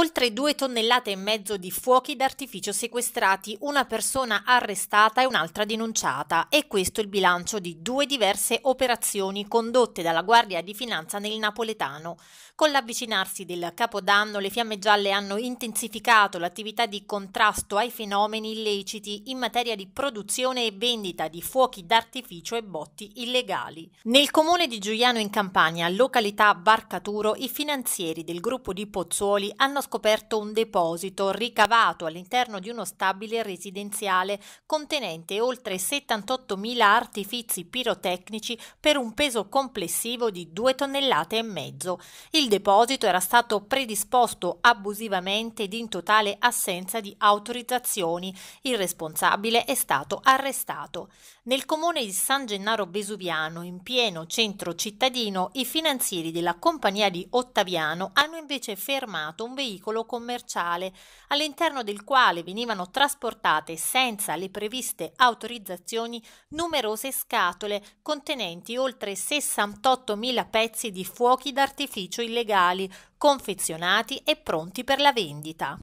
Oltre due tonnellate e mezzo di fuochi d'artificio sequestrati, una persona arrestata e un'altra denunciata. E questo è il bilancio di due diverse operazioni condotte dalla Guardia di Finanza nel Napoletano. Con l'avvicinarsi del Capodanno, le fiamme gialle hanno intensificato l'attività di contrasto ai fenomeni illeciti in materia di produzione e vendita di fuochi d'artificio e botti illegali. Nel comune di Giuliano in Campania, località Barcaturo, i finanzieri del gruppo di Pozzuoli hanno scoperto un deposito ricavato all'interno di uno stabile residenziale contenente oltre 78.000 artifizi pirotecnici per un peso complessivo di 2 tonnellate e mezzo. Il deposito era stato predisposto abusivamente ed in totale assenza di autorizzazioni. Il responsabile è stato arrestato. Nel comune di San Gennaro Vesuviano, in pieno centro cittadino, i finanzieri della compagnia di Ottaviano hanno invece fermato un veicolo veicolo commerciale, all'interno del quale venivano trasportate senza le previste autorizzazioni numerose scatole contenenti oltre 68.000 pezzi di fuochi d'artificio illegali, confezionati e pronti per la vendita.